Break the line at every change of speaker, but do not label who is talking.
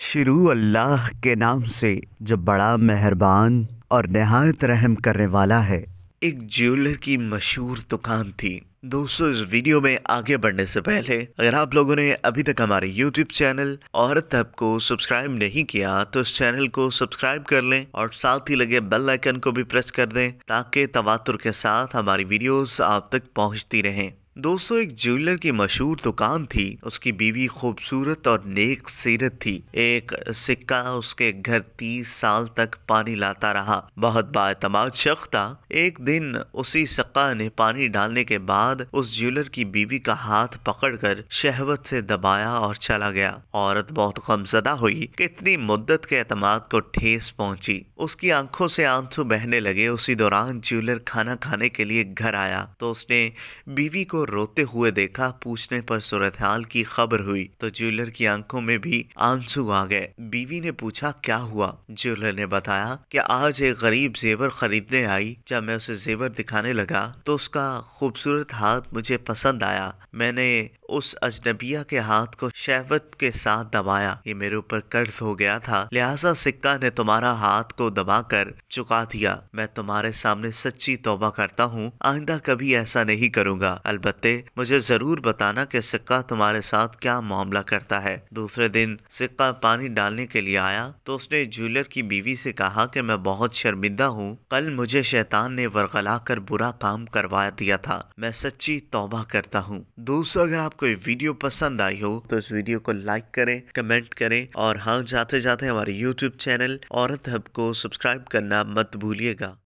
शुरू अल्लाह के नाम से जो बड़ा मेहरबान और नहायत रहम करने वाला है
एक ज्वेलर की मशहूर दुकान थी दोस्तों इस वीडियो में आगे बढ़ने से पहले अगर आप लोगों ने अभी तक हमारे YouTube चैनल और तब को सब्सक्राइब नहीं किया तो इस चैनल को सब्सक्राइब कर लें और साथ ही लगे बेल आइकन को भी प्रेस कर दें ताकि तवातुर के साथ हमारी वीडियोस आप तक पहुंचती रहें दोस्तों एक ज्वेलर की मशहूर दुकान थी उसकी बीवी खूबसूरत और नेक सीरत थी एक सिक्का उसके घर तीस साल तक पानी लाता रहा बहुत बातम शख था एक दिन उसी सिक्का ने पानी डालने के बाद उस ज्वेलर की बीवी का हाथ पकड़कर शहवत से दबाया और चला गया औरत बहुत गमजदा हुई कितनी मुद्दत के अतमाद को ठेस पहुंची उसकी आंखों से आंसू बहने लगे उसी दौरान ज्वेलर खाना खाने के लिए घर आया तो उसने बीवी को रोते हुए देखा पूछने पर सूरत हाल की खबर हुई तो ज्वेलर की आंखों में भी आंसू आ गए बीवी ने पूछा क्या हुआ ज्वेलर ने बताया कि आज एक गरीब जेवर खरीदने आई जब मैं उसे जेवर दिखाने लगा तो उसका खूबसूरत हाथ मुझे पसंद आया मैंने उस अजनबिया के हाथ को शहवत के साथ दबाया ये मेरे ऊपर कर्ज हो गया था लिहाजा सिक्का ने तुम्हारा हाथ को दबाकर चुका दिया मैं तुम्हारे सामने सच्ची तोबा करता हूँ आइंदा कभी ऐसा नहीं करूँगा अलबत्ते मुझे जरूर बताना कि सिक्का तुम्हारे साथ क्या मामला करता है दूसरे दिन सिक्का पानी डालने के लिए आया तो उसने ज्वेलर की बीवी से कहा कि मैं बहुत शर्मिंदा हूँ कल मुझे शैतान ने वरगला कर बुरा काम करवा दिया था मैं सच्ची तोबा करता हूँ दोस्तों अगर आप आपको ये वीडियो पसंद आई हो तो इस वीडियो को लाइक करें कमेंट करें और हाँ जाते जाते हमारे यूट्यूब चैनल औरत हब को सब्सक्राइब करना मत भूलिएगा